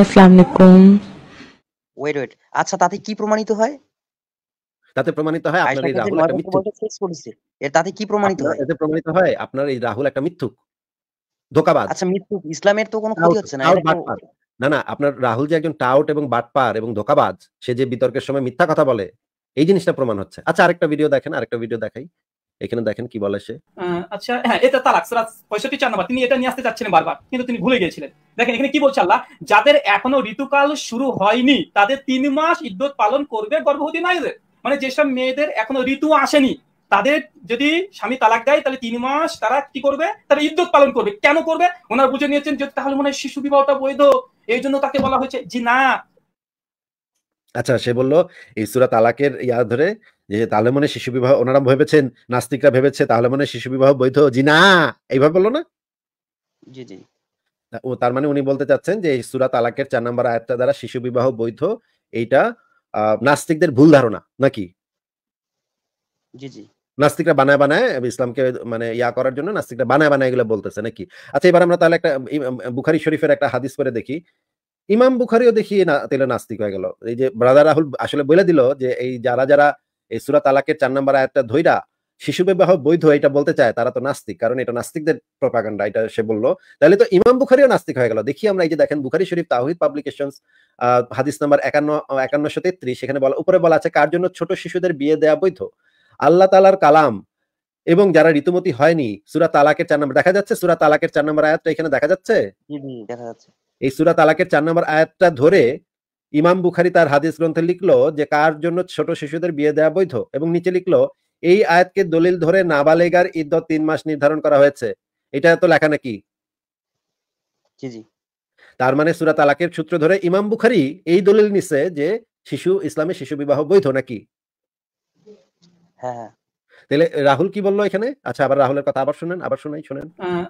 Wait wait আচ্ছা তাতে কি প্রমাণিত হয় তাতে প্রমাণিত হয় আপনার এই রাহুল একটা মিথ্যুক এর তাতে কি প্রমাণিত হয় এতে প্রমাণিত হয় আপনার এই রাহুল একটা মিথ্যুক ধোকাবাজ আচ্ছা মিথ্যুক ইসলামের তো কোনো ক্ষতি হচ্ছে না না না আপনার রাহুল যে একজন টাউট এবং বাটপার এবং ধোকাবাজ সে যে বিতর্কের সময় মিথ্যা কথা বলে এই জিনিসটা প্রমাণ হচ্ছে আচ্ছা আরেকটা ভিডিও দেখেন আরেকটা ভিডিও দেখাই এখানে দেখেন কি বলে সে আচ্ছা হ্যাঁ এটা তালাক সুরা পঁয়ষট্টি চার নম্বর তিনি এটা নিয়ে আসতে চাচ্ছিলেন বারবার কিন্তু তিনি ভুলে গিয়েছিলেন দেখেন এখানে কি বলছে আল্লাহ যাদের এখনো ঋতুকাল শুরু হয়নি তাদের তিন মাস ইদ্যত পালন করবে গর্ভবতী নারীদের মানে যেসব মেয়েদের এখনো ঋতু আসেনি তাদের যদি স্বামী তালাক দেয় তাহলে তিন মাস তারা কি করবে তারা ইদ্যত পালন করবে কেন করবে ওনারা বুঝে নিয়েছেন যে তাহলে মনে হয় শিশু বিবাহটা বৈধ এই জন্য তাকে বলা হয়েছে জি না আচ্ছা সে বললো ইসুরা তালাকের ইয়া ধরে যে তাহলে মনে শিশু বিবাহ ওনারা ভেবেছেন নাস্তিকরা ভেবেছে তাহলে মনে শিশু বিবাহ বৈধ জি না এইভাবে বললো না জি জি ও তার মানে উনি বলতে চাচ্ছেন যে সুরাত আলাকের চার নম্বর আয়াতটা দ্বারা শিশু বিবাহ বৈধ এইটা নাস্তিকদের ভুল ধারণা নাকি জি জি নাস্তিকরা বানায় বানায় ইসলামকে মানে ইয়া করার জন্য নাস্তিকরা বানায় বানায় এগুলো বলতেছে নাকি আচ্ছা এবার আমরা তাহলে একটা বুখারি শরীফের একটা হাদিস করে দেখি ইমাম বুখারিও দেখি না তাহলে নাস্তিক হয়ে গেল এই যে ব্রাদার রাহুল আসলে বলে দিল যে এই যারা যারা এই সুরা তালাকের চার নম্বর আয়াতটা ধৈরা শিশু বিবাহ বৈধ এটা বলতে চায় তারা তো নাস্তিক কারণ এটা নাস্তিকদের প্রপাগান্ডা এটা সে বললো তাহলে তো ইমাম বুখারিও নাস্তিক হয়ে গেল দেখি আমরা এই যে দেখেন বুখারি শরীফ তাহিদ পাবলিকেশন হাদিস নাম্বার একান্ন একান্নশো তেত্রিশ সেখানে বলা উপরে বলা আছে কার জন্য ছোট শিশুদের বিয়ে দেয়া বৈধ আল্লাহ তালার কালাম এবং যারা ঋতুমতি হয়নি সুরা তালাকের চার নম্বর দেখা যাচ্ছে সুরা তালাকের চার নম্বর আয়াতটা এখানে দেখা যাচ্ছে এই সুরা তালাকের চার নম্বর আয়াতটা ধরে ইমাম বুখারি তার হাদিস গ্রন্থে লিখলো যে কার জন্য ছোট শিশুদের বিয়ে দেওয়া বৈধ এবং নিচে লিখলো এই আয়াতকে দলিল ধরে নাবালেগার ঈদ তিন মাস নির্ধারণ করা হয়েছে এটা তো লেখা নাকি তার মানে সুরা তালাকের সূত্র ধরে ইমাম বুখারি এই দলিল নিছে যে শিশু ইসলামে শিশু বিবাহ বৈধ নাকি হ্যাঁ, হ্যাঁ। তাহলে রাহুল কি বললো এখানে আচ্ছা আবার রাহুলের কথা আবার শুনেন আবার শোনাই শুনেন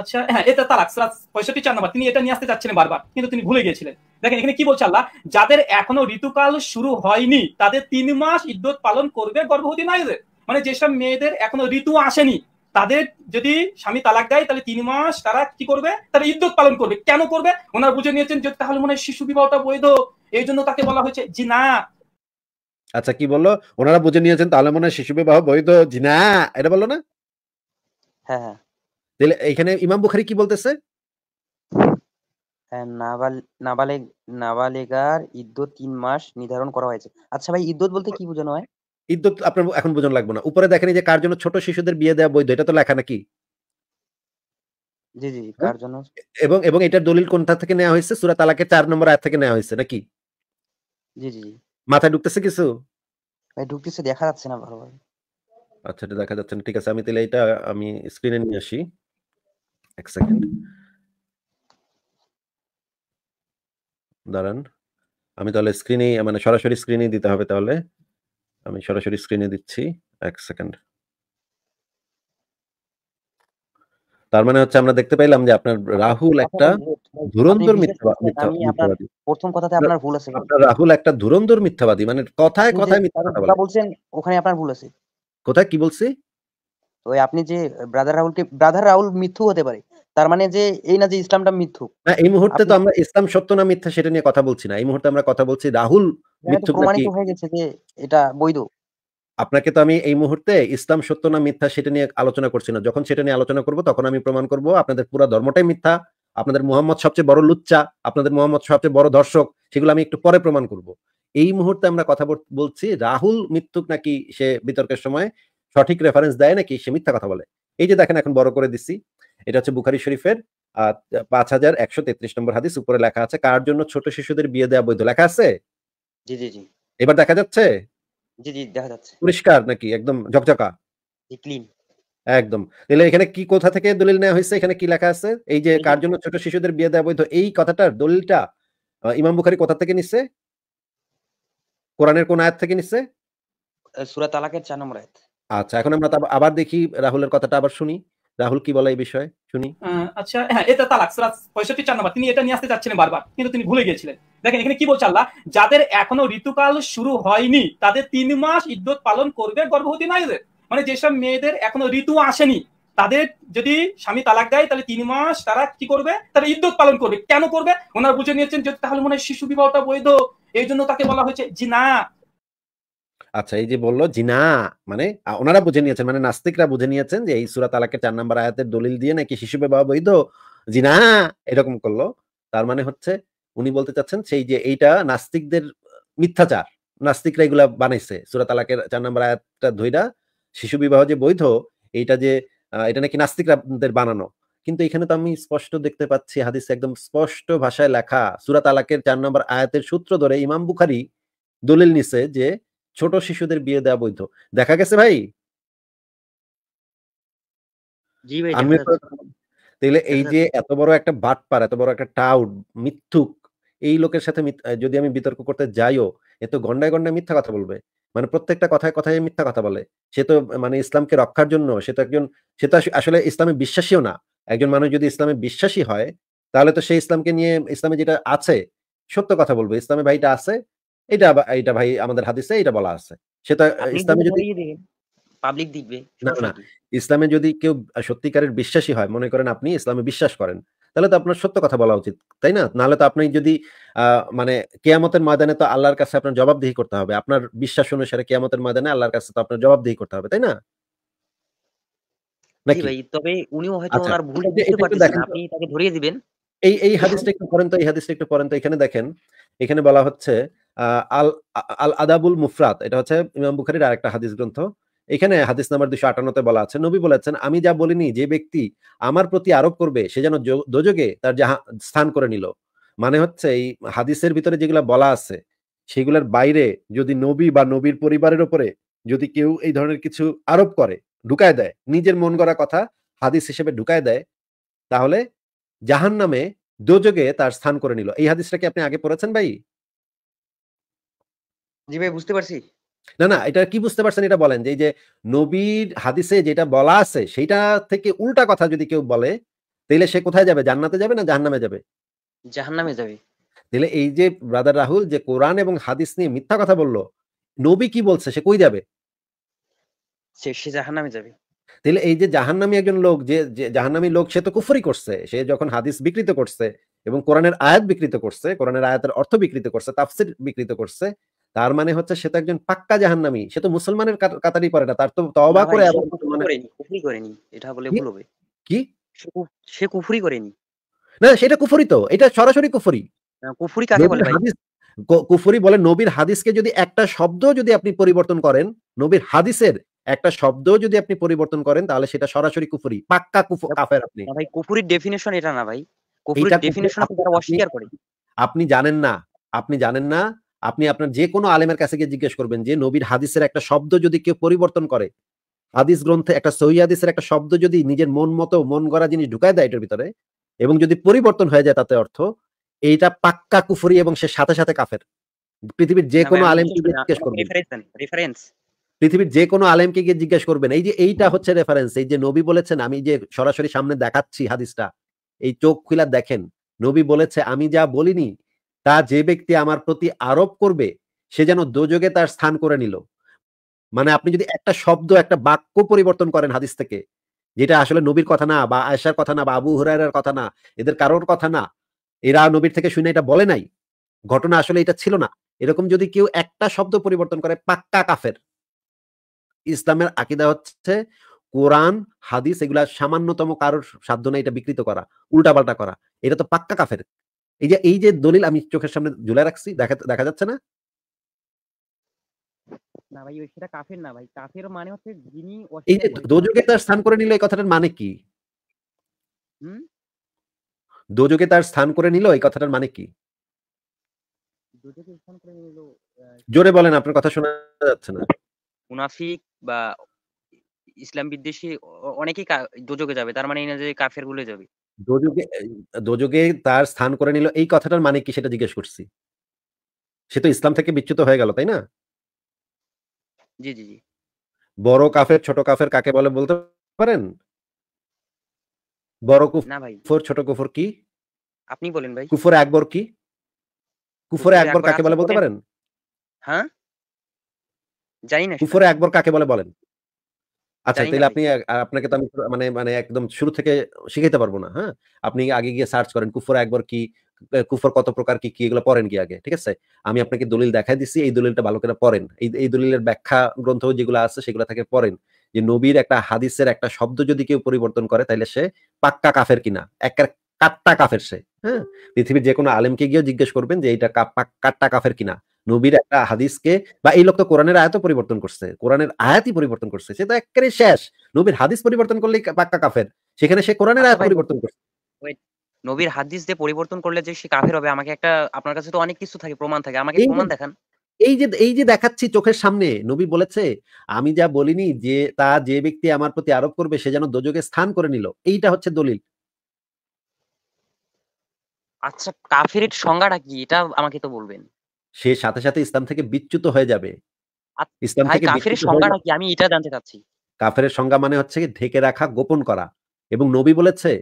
আচ্ছা হ্যাঁ এটা তালাক সাত পঁয়ষট্টি চার নম্বর তিনি এটা নিয়ে আসতে চাচ্ছিলেন বারবার কিন্তু তিনি ভুলে গিয়েছিলেন দেখেন এখানে কি বলছে আল্লাহ যাদের এখনো ঋতুকাল শুরু হয়নি তাদের তিন মাস ইদ্যত পালন করবে গর্ভবতী নারীদের মানে যেসব মেয়েদের এখনো ঋতু আসেনি তাদের যদি স্বামী তালাক দেয় তাহলে তিন মাস তারা কি করবে তারা ইদ্যত পালন করবে কেন করবে ওনারা বুঝে নিয়েছেন যে তাহলে মনে হয় শিশু বিবাহটা বৈধ এই জন্য তাকে বলা হয়েছে যে না আচ্ছা কি বললো ওনারা বুঝে নিয়েছেন তাহলে মনে হয় শিশু বিবাহ বৈধ জিনা এটা বললো না হ্যাঁ, হ্যাঁ। তাহলে এখানে ইমাম বুখারি কি বলতেছে হ্যাঁ, নাবালিগার ইদ্যত তিন মাস নির্ধারণ করা হয়েছে আচ্ছা ভাই ইদ্যত বলতে কি বোঝানো হয় ইদ্যত আপনার এখন বোঝানো লাগবে না উপরে দেখেন যে কার জন্য ছোট শিশুদের বিয়ে দেওয়া বৈধ এটা তো লেখা নাকি জি জি কার জন্য এবং এবং এটার দলিল কোনটা থেকে নেওয়া হয়েছে সুরা তালাকে চার নম্বর আয়াত থেকে নেওয়া হয়েছে নাকি জি জি মাথায় ঢুকতেছে কিছু এই ঢুকতেছে দেখা যাচ্ছে না ভালোভাবে আচ্ছা এটা দেখা যাচ্ছে না ঠিক আছে আমি তাহলে এটা আমি স্ক্রিনে নিয়ে আসি এক সেকেন্ড দাঁড়ান আমি তাহলে স্ক্রিনেই মানে সরাসরি স্ক্রিনেই দিতে হবে তাহলে আমি সরাসরি স্ক্রিনে দিচ্ছি এক সেকেন্ড তার মানে হচ্ছে আমরা দেখতে পাইলাম যে আপনার রাহুল একটা ধুরন্ধর মিথ্যাবাদী প্রথম কথাতে আপনার ভুল আছে আপনার রাহুল একটা ধুরন্ধর মিথ্যাবাদী মানে কথায় কথায় মিথ্যা কথা বলছেন ওখানে আপনার ভুল আছে কোথায় কি বলছি ওই আপনি যে ব্রাদার রাহুলকে ব্রাদার রাহুল মিথ্যু হতে পারে তার মানে যে এই না যে ইসলামটা মিথ্যু না এই মুহূর্তে তো আমরা ইসলাম সত্য না মিথ্যা সেটা নিয়ে কথা বলছি না এই মুহূর্তে আমরা কথা বলছি রাহুল মিথ্যু প্রমাণিত হয়ে গেছে যে এটা বৈধ আপনাকে তো আমি এই মুহূর্তে ইসলাম সত্য না মিথ্যা সেটা নিয়ে আলোচনা করছি না যখন সেটা নিয়ে আলোচনা করব তখন আমি প্রমাণ করব আপনাদের পুরো ধর্মটাই মিথ্যা আপনাদের মোহাম্মদ সবচেয়ে বড় লুচ্চা আপনাদের মোহাম্মদ সবচেয়ে বড় দর্শক সেগুলো আমি একটু পরে প্রমাণ করব এই মুহূর্তে আমরা কথা বলছি রাহুল মৃত্যুক নাকি সে বিতর্কের সময় সঠিক রেফারেন্স দেয় নাকি সে মিথ্যা কথা বলে এই যে দেখেন এখন বড় করে দিছি এটা হচ্ছে বুখারি শরীফের পাঁচ হাজার একশো তেত্রিশ নম্বর হাদিস উপরে লেখা আছে কার জন্য ছোট শিশুদের বিয়ে দেওয়া বৈধ লেখা আছে জি জি জি এবার দেখা যাচ্ছে জি জি দেখা যাচ্ছে পরিষ্কার নাকি একদম ঝকঝকা ক্লিন একদম তাহলে এখানে কি কোথা থেকে দলিল নেওয়া হয়েছে এখানে কি লেখা আছে এই যে কার জন্য ছোট শিশুদের বিয়ে দেওয়া বৈধ এই কথাটার দলিলটা ইমাম বুখারি কোথা থেকে কোরআনের কোন আয়াত থেকে নিচ্ছে তালাকের নম্বর আয়াত আচ্ছা এখন আমরা আবার দেখি রাহুলের কথাটা আবার শুনি রাহুল কি বলে এই বিষয়ে শুনি আচ্ছা হ্যাঁ এটা তালাক সুরা পঁয়ষট্টি চার নম্বর তিনি এটা নিয়ে আসতে চাচ্ছিলেন বারবার কিন্তু তিনি ভুলে গিয়েছিলেন দেখেন এখানে কি বলছে আল্লাহ যাদের এখনো ঋতুকাল শুরু হয়নি তাদের তিন মাস ইদ্যত পালন করবে গর্ভবতী নারীদের মানে যেসব মেয়েদের এখনো ঋতু আসেনি তাদের যদি স্বামী তালাক দেয় তাহলে তিন মাস তারা কি করবে তারা ইদ্যত পালন করবে কেন করবে ওনারা বুঝে নিয়েছেন যে তাহলে মনে হয় শিশু বিবাহটা বৈধ এই জন্য তাকে বলা হয়েছে জি না আচ্ছা এই যে বললো জি না মানে ওনারা বুঝে নিয়েছেন মানে নাস্তিকরা বুঝে নিয়েছেন যে এই সুরা তালাকের চার নাম্বার আয়াতের দলিল দিয়ে নাকি শিশু বিবাহ বৈধ জি না এরকম করলো তার মানে হচ্ছে উনি বলতে চাচ্ছেন সেই যে এইটা নাস্তিকদের মিথ্যাচার নাস্তিকরা এগুলা বানাইছে সুরা তালাকের চার নম্বর আয়াতটা ধইরা শিশু বিবাহ যে বৈধ এইটা যে এটা নাকি নাস্তিকরাদের বানানো কিন্তু এখানে তো আমি স্পষ্ট দেখতে পাচ্ছি হাদিস একদম স্পষ্ট ভাষায় লেখা সুরাত আলাকের চার নম্বর আয়াতের সূত্র ধরে ইমাম বুখারি দলিল নিছে যে ছোট শিশুদের বিয়ে দেওয়া বৈধ দেখা গেছে ভাই তাহলে এই যে এত বড় একটা বাটপার এত বড় একটা টাউট মিথ্যুক এই লোকের সাথে যদি আমি বিতর্ক করতে যাইও এ তো গন্ডায় গন্ডায় মিথ্যা কথা বলবে মানে প্রত্যেকটা কথায় কথায় মিথ্যা কথা বলে সে তো মানে ইসলামকে রক্ষার জন্য সে তো একজন সে তো আসলে ইসলামে বিশ্বাসীও না একজন মানুষ যদি ইসলামে বিশ্বাসী হয় তাহলে তো সে ইসলামকে নিয়ে ইসলামে যেটা আছে সত্য কথা বলবে ইসলামে ভাইটা আছে এটা এটা ভাই আমাদের হাদিসে এটা বলা আছে সেটা ইসলামে যদি পাবলিক দিবে না না ইসলামে যদি কেউ সত্যিকারের বিশ্বাসী হয় মনে করেন আপনি ইসলামে বিশ্বাস করেন তাহলে তো আপনার সত্য কথা বলা উচিত তাই না নাহলে তো আপনি যদি মানে কেয়ামতের ময়দানে তো আল্লাহর কাছে আপনার জবাবদিহি করতে হবে আপনার বিশ্বাস অনুসারে কেয়ামতের ময়দানে আল্লাহর কাছে তো আপনার জবাবদিহি করতে হবে তাই না আচ্ছা, এই এই হাদিসটা একটু পড়েন তো এই হাদিসটা একটু পড়েন তো এখানে দেখেন এখানে বলা হচ্ছে আল আল আদাবুল মুফরাত এটা হচ্ছে ইমাম বুখারির আরেকটা হাদিস গ্রন্থ এখানে হাদিস নাম্বার দুশো আটান্নতে বলা আছে নবী বলেছেন আমি যা বলিনি যে ব্যক্তি আমার প্রতি আরোপ করবে সে যেন দোযোগে তার যাহা স্থান করে নিল মানে হচ্ছে এই হাদিসের ভিতরে যেগুলো বলা আছে সেগুলোর বাইরে যদি নবী বা নবীর পরিবারের উপরে যদি কেউ এই ধরনের কিছু আরোপ করে ঢুকায় দেয় নিজের মন করা কথা হাদিস হিসেবে ঢুকায় দেয় তাহলে জাহান নামে দোযোগে তার স্থান করে নিল এই হাদিসটা কি আপনি আগে পড়েছেন ভাই জি ভাই বুঝতে পারছি না না এটা কি বুঝতে পারছেন এটা বলেন যে যে নবীর হাদিসে যেটা বলা আছে সেটা থেকে উল্টা কথা যদি কেউ বলে তাহলে সে কোথায় যাবে জান্নাতে যাবে না জাহান্নামে যাবে জাহান্নামে যাবে তাহলে এই যে ব্রাদার রাহুল যে কোরআন এবং হাদিস নিয়ে মিথ্যা কথা বললো নবী কি বলছে সে কই যাবে সে সে জাহান্নামে যাবে তাহলে এই যে জাহান্নামি একজন লোক যে জাহান্নামি লোক সে তো কুফরি করছে সে যখন হাদিস বিকৃত করছে এবং কোরআনের আয়াত বিকৃত করছে কোরআনের আয়াতের অর্থ বিকৃত করছে তাফসির বিকৃত করছে তার মানে হচ্ছে সে তো একজন পাক্কা জাহান্নামী সে তো মুসলমানের কাতারই পারে না তার তো তওবা করে মানে করেনি এটা বলে ভুল হবে কি সে কুফরি করেনি না সেটা কুফরি তো এটা সরাসরি কুফরি কুফরি কাকে বলে ভাই কুফরি বলে নবীর হাদিসকে যদি একটা শব্দ যদি আপনি পরিবর্তন করেন নবীর হাদিসের একটা শব্দ যদি আপনি পরিবর্তন করেন তাহলে সেটা সরাসরি কুফরি পাক্কা কাফের আপনি ভাই কুফরির ডেফিনিশন এটা না ভাই কুফরির ডেফিনিশন অস্বীকার করে আপনি জানেন না আপনি জানেন না আপনি আপনার যে কোনো আলেমের কাছে গিয়ে জিজ্ঞেস করবেন যে নবীর হাদিসের একটা শব্দ যদি কেউ পরিবর্তন করে হাদিস গ্রন্থে একটা সহি হাদিসের একটা শব্দ যদি নিজের মন মতো মন গড়া জিনিস ঢুকায় দেয় এটার ভিতরে এবং যদি পরিবর্তন হয়ে যায় তাতে অর্থ এইটা পাক্কা কুফুরি এবং সে সাথে সাথে কাফের পৃথিবীর যে কোনো আলেমকে জিজ্ঞেস করবেন পৃথিবীর যে কোনো আলেমকে গিয়ে জিজ্ঞেস করবেন এই যে এইটা হচ্ছে রেফারেন্স এই যে নবী বলেছেন আমি যে সরাসরি সামনে দেখাচ্ছি হাদিসটা এই চোখ খুলা দেখেন নবী বলেছে আমি যা বলিনি তা যে ব্যক্তি আমার প্রতি আরোপ করবে সে যেন দোযোগে তার স্থান করে নিল মানে আপনি যদি একটা শব্দ একটা বাক্য পরিবর্তন করেন হাদিস থেকে যেটা আসলে নবীর কথা না বা আয়সার কথা না বা আবু হুরায়রার কথা না এদের কারোর কথা না এরা নবীর থেকে শুনে এটা বলে নাই ঘটনা আসলে এটা ছিল না এরকম যদি কেউ একটা শব্দ পরিবর্তন করে পাক্কা কাফের ইসলামের আকিদা হচ্ছে কোরআন হাদিস এগুলা সামান্যতম কারোর সাধ্য না এটা বিকৃত করা উল্টাপাল্টা করা এটা তো পাক্কা কাফের এই যে এই যে দলিল আমি চোখের সামনে ঝুলে রাখছি দেখা দেখা যাচ্ছে না না ভাই সেটা কাফের না ভাই কাফের মানে হচ্ছে যিনি এই যে দোজকে তার স্থান করে নিল এই কথাটার মানে কি দোজকে তার স্থান করে নিল এই কথাটার মানে কি জোরে বলেন আপনার কথা শোনা যাচ্ছে না মুনাফিক বা ইসলাম বিদ্বেষী অনেকেই দোজকে যাবে তার মানে এই না যে কাফের গুলো যাবে দোজকে দোযোগে তার স্থান করে নিল এই কথাটার মানে কি সেটা জিজ্ঞেস করছি সে তো ইসলাম থেকে বিচ্যুত হয়ে গেল তাই না জি জি জি বড় কাফের ছোট কাফের কাকে বলে বলতে পারেন বড় কুফর ছোট কুফর কি আপনি বলেন ভাই কুফর একবার কি কুফরে একবার কাকে বলে বলতে পারেন হ্যাঁ জানি না কুফরে একবার কাকে বলে বলেন আচ্ছা তাহলে আপনি আপনাকে তো আমি মানে মানে একদম শুরু থেকে শিখাইতে পারবো না, হ্যাঁ? আপনি আগে গিয়ে সার্চ করেন কুফর একবার কি, কুফর কত প্রকার কি, কি এগুলো পড়েন কি আগে, ঠিক আছে? আমি আপনাকে দলিল দেখাই দিছি, এই দলিলটা ভালো করে পড়েন। এই এই দলিলের ব্যাখ্যা গ্রন্থ যেগুলো আছে সেগুলো থেকে পড়েন। যে নবীর একটা হাদিসের একটা শব্দ যদি কেউ পরিবর্তন করে তাহলে সে পাক্কা কাফের কিনা। একের কাট্টা কাফের সে, হ্যাঁ? পৃথিবীর যেকোনো আলেমকে গিয়ে জিজ্ঞেস করবেন যে এইটা পাক কাট্টা কাফের কিনা। নবীর একটা হাদিসকে বা এই লোক তো কোরআনের আয়াত পরিবর্তন করছে কোরআনের আয়াতই পরিবর্তন করছে সে তো একেবারে শেষ নবীর হাদিস পরিবর্তন করলে পাক্কা কাফের সেখানে সে কোরআনের আয়াত পরিবর্তন করছে নবীর হাদিস দিয়ে পরিবর্তন করলে যে সে কাফের হবে আমাকে একটা আপনার কাছে তো অনেক কিছু থাকে প্রমাণ থাকে আমাকে প্রমাণ দেখান এই যে এই যে দেখাচ্ছি চোখের সামনে নবী বলেছে আমি যা বলিনি যে তা যে ব্যক্তি আমার প্রতি আরোপ করবে সে যেন দোজকে স্থান করে নিল এইটা হচ্ছে দলিল আচ্ছা কাফের সংজ্ঞাটা কি এটা আমাকে তো বলবেন সে সাথে সাথে ইসলাম থেকে বিচ্যুত হয়ে যাবে ইসলাম থেকে কাফেরের সংজ্ঞাটা কি আমি এটা জানতে চাচ্ছি কাফেরের সংজ্ঞা মানে হচ্ছে কি ঢেকে রাখা গোপন করা এবং নবী বলেছে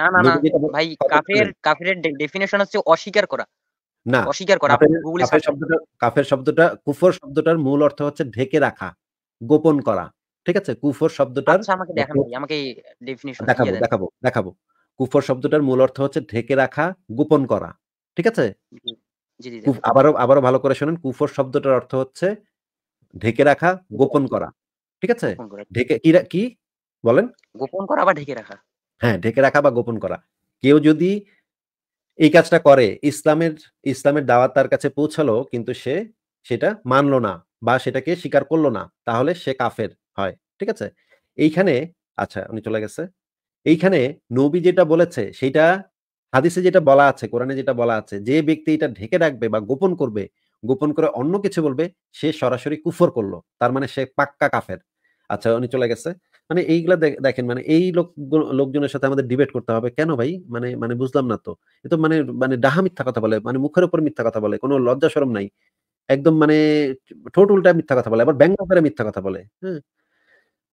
না না না ভাই কাফের কাফেরের ডেফিনেশন হচ্ছে অস্বীকার করা না অস্বীকার করা শব্দটা কাফের শব্দটা কুফর শব্দটার মূল অর্থ হচ্ছে ঢেকে রাখা গোপন করা ঠিক আছে কুফর শব্দটার আচ্ছা, আমাকে আমাকে ডেফিনেশন দেখাবো দেখাবো দেখাবো কুফর শব্দটার মূল অর্থ হচ্ছে ঢেকে রাখা গোপন করা ঠিক আছে আবারও আবারও ভালো করে শোনেন কুফর শব্দটার অর্থ হচ্ছে ঢেকে রাখা গোপন করা ঠিক আছে ঢেকে কি কি বলেন গোপন করা বা ঢেকে রাখা হ্যাঁ ঢেকে রাখা বা গোপন করা কেউ যদি এই কাজটা করে ইসলামের ইসলামের দাওয়াত তার কাছে পৌঁছালো কিন্তু সে সেটা মানলো না বা সেটাকে স্বীকার করলো না তাহলে সে কাফের হয় ঠিক আছে এইখানে আচ্ছা উনি চলে গেছে এইখানে নবী যেটা বলেছে সেটা হাদিসে যেটা বলা আছে কোরআনে যেটা বলা আছে যে ব্যক্তি এটা ঢেকে রাখবে বা গোপন করবে গোপন করে অন্য কিছু বলবে সে সরাসরি কুফর করলো তার মানে সে পাক্কা কাফের আচ্ছা উনি চলে গেছে মানে এইগুলা দেখেন মানে এই লোক লোকজনের সাথে আমাদের ডিবেট করতে হবে কেন ভাই মানে মানে বুঝলাম না তো এ তো মানে মানে ডাহা মিথ্যা কথা বলে মানে মুখের উপর মিথ্যা কথা বলে কোনো লজ্জা সরম নাই একদম মানে ঠোঁট উল্টা মিথ্যা কথা বলে আবার ব্যঙ্গ করে মিথ্যা কথা বলে হ্যাঁ